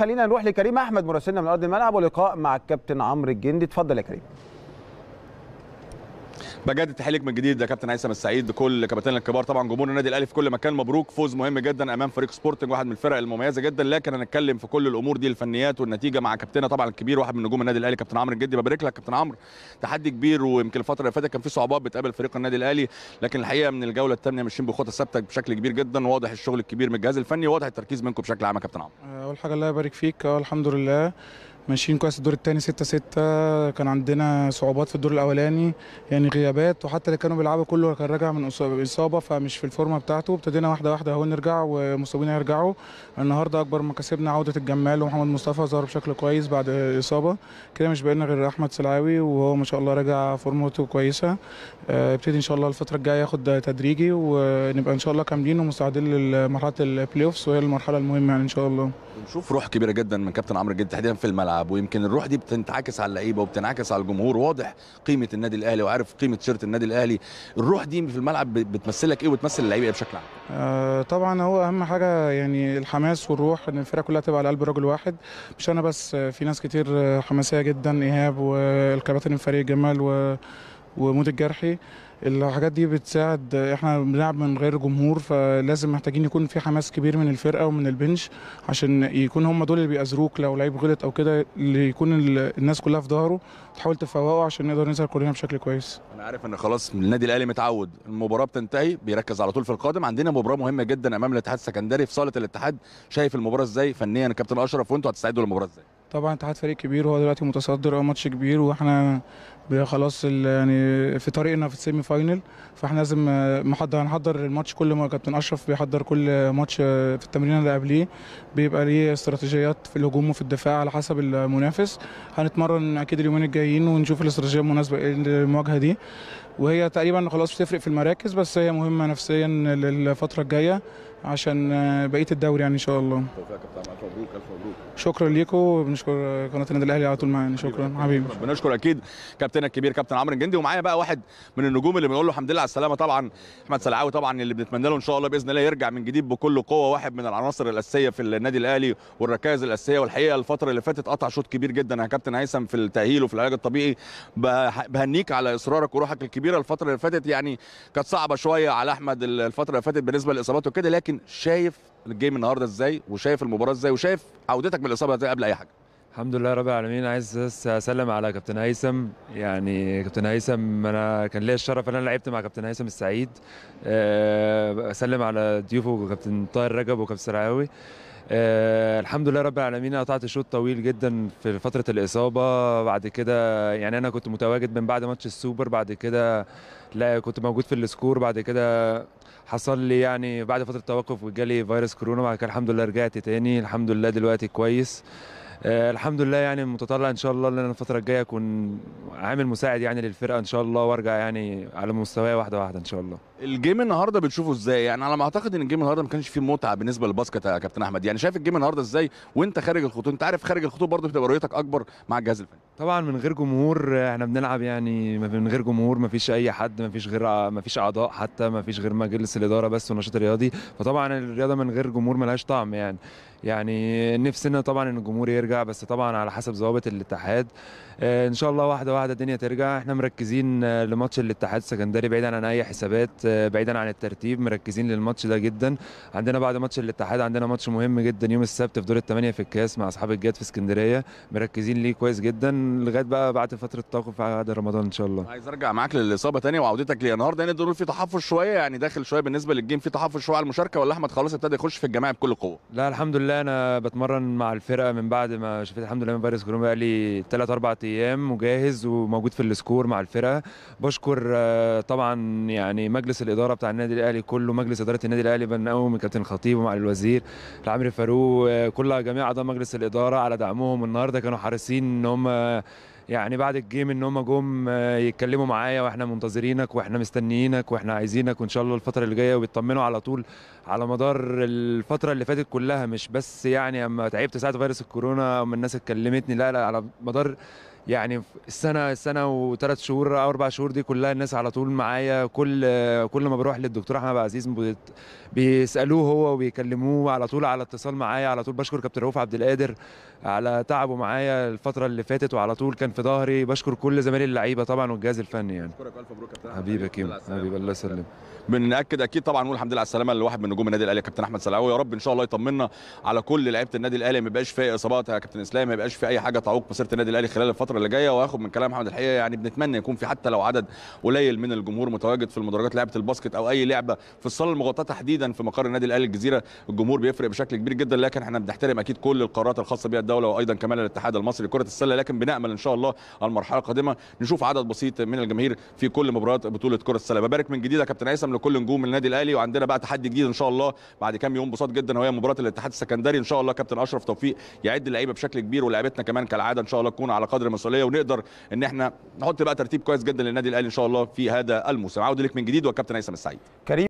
خلينا نروح لكريم احمد مراسلنا من ارض الملعب ولقاء مع الكابتن عمرو الجندي اتفضل يا كريم بجدد التحليق من جديد يا كابتن هيثم السعيد بكل كابتن الكبار طبعا جمهور النادي الاهلي في كل مكان مبروك فوز مهم جدا امام فريق سبورتنج واحد من الفرق المميزه جدا لكن هنتكلم في كل الامور دي الفنيات والنتيجه مع كابتننا طبعا الكبير واحد من نجوم النادي الاهلي كابتن عمرو الجدي ببارك لك كابتن عمرو تحدي كبير ويمكن الفتره اللي فاتت كان في صعوبات بتقابل فريق النادي الاهلي لكن الحقيقه من الجوله الثامنه ماشيين بخطى ثابته بشكل كبير جدا واضح الشغل الكبير من الجهاز الفني واضح التركيز منكم بشكل عام يا كابتن عمرو اول حاجه الله يبارك فيك أه، الحمد لله ماشيين كويس الدور الثاني 6 6 كان عندنا صعوبات في الدور الاولاني يعني غيابات وحتى اللي كانوا بيلعبوا كله كان راجع من اصابه فمش في الفورمه بتاعته ابتدينا واحده واحده اهو نرجع ومصابين هيرجعوا النهارده اكبر ما كسبنا عوده الجمال ومحمد مصطفى ظهر بشكل كويس بعد اصابه كده مش بقينا غير احمد سلعاوي وهو ما شاء الله راجع فورمته كويسه آه، ابتدي ان شاء الله الفتره الجايه ياخد تدريجي ونبقى ان شاء الله كاملين ومستعدين لمرحله البلاي اوفس وهي المرحله المهمه يعني ان شاء الله نشوف روح كبيره جدا من كابتن عمرو جد تحديدا في الملعب الملعب ويمكن الروح دي بتنعكس على اللعيبه وبتنعكس على الجمهور واضح قيمه النادي الاهلي وعارف قيمه شيرت النادي الاهلي الروح دي في الملعب بتمثلك ايه وتمثل اللعيبه ايه بشكل عام آه، طبعا هو اهم حاجه يعني الحماس والروح ان الفرقه كلها تبقى على قلب رجل واحد مش انا بس آه، في ناس كتير آه، حماسيه جدا ايهاب والكباتن فريق جمال و ومود الجرحي الحاجات دي بتساعد احنا بنلعب من غير جمهور فلازم محتاجين يكون في حماس كبير من الفرقه ومن البنش عشان يكون هم دول اللي بيأزروك لو لعيب غلط او كده اللي يكون الناس كلها في ظهره تحاول تفوقه عشان نقدر نظهر كلنا بشكل كويس انا عارف ان خلاص النادي الاهلي متعود المباراه بتنتهي بيركز على طول في القادم عندنا مباراه مهمه جدا امام الاتحاد السكندري في صاله الاتحاد شايف المباراه ازاي فنيا كابتن اشرف وانتوا هتستعدوا للمباراه ازاي طبعا اتحاد فريق كبير وهو دلوقتي متصدر اه ماتش كبير واحنا خلاص يعني في طريقنا في السيمي فاينل فاحنا لازم آه، محضر هنحضر الماتش كل ما كابتن اشرف بيحضر كل ماتش آه، في التمرين اللي قبليه بيبقى ليه استراتيجيات في الهجوم وفي الدفاع على حسب المنافس هنتمرن اكيد اليومين الجايين ونشوف الاستراتيجيه المناسبه للمواجهه دي وهي تقريبا خلاص بتفرق في المراكز بس هي مهمه نفسيا للفتره الجايه عشان آه، بقيه الدوري يعني ان شاء الله مبروك الف مبروك شكرا لكم بنشكر قناه النادي الاهلي على طول معانا شكرا حبيبي بنشكر اكيد كابتن الكبير كابتن عمرو الجندي ومعايا بقى واحد من النجوم اللي بنقول له الحمد لله على السلامه طبعا احمد سلعاوي طبعا اللي بنتمنى له ان شاء الله باذن الله يرجع من جديد بكل قوه واحد من العناصر الاساسيه في النادي الاهلي والركائز الاساسيه والحقيقه الفتره اللي فاتت قطع شوط كبير جدا يا كابتن هيثم في التاهيل وفي العلاج الطبيعي بهنيك على اصرارك وروحك الكبيره الفتره اللي فاتت يعني كانت صعبه شويه على احمد الفتره اللي فاتت بالنسبه للاصابات وكده لكن شايف الجيم النهارده ازاي وشايف المباراه ازاي وشايف عودتك من الاصابه قبل اي حاجه الحمد لله رب العالمين عايز بس اسلم على كابتن هيثم يعني كابتن هيثم انا كان ليا الشرف ان انا لعبت مع كابتن هيثم السعيد آه، اسلم على ضيوفه كابتن طاهر رجب وكابتن سرعاوي آه، الحمد لله رب العالمين قطعت شوط طويل جدا في فتره الاصابه بعد كده يعني انا كنت متواجد من بعد ماتش السوبر بعد كده لا كنت موجود في السكور بعد كده حصل لي يعني بعد فتره توقف وجالي فيروس كورونا بعد كده الحمد لله رجعت تاني الحمد لله دلوقتي كويس آه الحمد لله يعني متطلع ان شاء الله ان انا الفتره الجايه اكون عامل مساعد يعني للفرقه ان شاء الله وارجع يعني على مستواي واحده واحده ان شاء الله الجيم النهارده بتشوفه ازاي يعني على ما اعتقد ان الجيم النهارده ما كانش فيه متعه بالنسبه للباسكت يا كابتن احمد يعني شايف الجيم النهارده ازاي وانت خارج الخطوط انت عارف خارج الخطوط برضه بتبقى رؤيتك اكبر مع الجهاز الفني طبعا من غير جمهور احنا بنلعب يعني من غير جمهور ما فيش اي حد ما فيش غير آه، ما فيش اعضاء حتى ما فيش غير مجلس الاداره بس والنشاط الرياضي فطبعا الرياضه من غير جمهور ملهاش طعم يعني يعني نفسنا طبعا ان الجمهور يرجع بس طبعا على حسب ضوابط الاتحاد آه، ان شاء الله واحده واحده الدنيا ترجع احنا مركزين آه، لماتش الاتحاد السكندري بعيدا عن اي حسابات آه، بعيدا عن الترتيب مركزين للماتش ده جدا عندنا بعد ماتش الاتحاد عندنا ماتش مهم جدا يوم السبت في دور الثمانيه في الكاس مع اصحاب الجد في اسكندريه مركزين ليه كويس جدا لغايه بقى بعد فتره التوقف بعد رمضان ان شاء الله عايز ارجع معاك للاصابه ثانيه وعودتك ليها النهارده يعني الظروف في تحفظ شويه يعني داخل شويه بالنسبه للجيم في تحفظ شويه على المشاركه ولا احمد خلاص ابتدى يخش في الجماعه بكل قوه لا الحمد لله لله انا بتمرن مع الفرقه من بعد ما شفت الحمد لله من فيروس كورونا بقى لي 3 4 ايام وجاهز وموجود في السكور مع الفرقه بشكر آه، طبعا يعني مجلس الاداره بتاع النادي الاهلي كله مجلس اداره النادي الاهلي من كابتن خطيب ومع الوزير العامر فاروق آه، كل جميع اعضاء مجلس الاداره على دعمهم النهارده كانوا حريصين ان هم يعني بعد الجيم ان هم جم آه، يتكلموا معايا واحنا منتظرينك واحنا مستنيينك واحنا عايزينك وان شاء الله الفتره اللي جايه وبيطمنوا على طول على مدار الفتره اللي فاتت كلها مش بس يعني اما تعبت ساعه فيروس الكورونا من الناس اتكلمتني لا لا على مدار يعني السنه السنه وثلاث شهور او اربع شهور دي كلها الناس على طول معايا كل كل ما بروح للدكتور احمد عبد العزيز بيسالوه هو وبيكلموه على طول على اتصال معايا على طول بشكر كابتن رؤوف عبد القادر على تعبه معايا الفتره اللي فاتت وعلى طول كان في ظهري بشكر كل زمايلي اللعيبه طبعا والجهاز الفني يعني بشكرك الف مبروك كابتن حبيبي كيم حبيبي الله يسلمك بنأكد اكيد طبعا نقول الحمد لله على السلامه لواحد من نجوم النادي الاهلي كابتن احمد سلعوي يا رب ان شاء الله يطمنا على كل لعيبه النادي الاهلي ما يبقاش في اصابات يا كابتن اسلام ما يبقاش في اي حاجه تعوق مسيره النادي الاهلي خلال الفتره الفتره اللي جايه واخد من كلام محمد الحقيقه يعني بنتمنى يكون في حتى لو عدد قليل من الجمهور متواجد في المدرجات لعبه الباسكت او اي لعبه في الصاله المغطاه تحديدا في مقر النادي الاهلي الجزيره الجمهور بيفرق بشكل كبير جدا لكن احنا بنحترم اكيد كل القرارات الخاصه بها الدوله وايضا كمان الاتحاد المصري لكره السله لكن بنامل ان شاء الله المرحله القادمه نشوف عدد بسيط من الجماهير في كل مباريات بطوله كره السله ببارك من جديد يا كابتن هيثم لكل نجوم النادي الاهلي وعندنا بقى تحدي جديد ان شاء الله بعد كام يوم بساط جدا وهي مباراه الاتحاد السكندري ان شاء الله كابتن اشرف توفيق يعد اللعيبه بشكل كبير ولاعيبتنا كمان كالعاده ان شاء الله تكون على قدر المصريه ونقدر ان احنا نحط بقى ترتيب كويس جدا للنادي الاهلي ان شاء الله في هذا الموسم عاود لك من جديد والكابتن هيثم السعيد كريم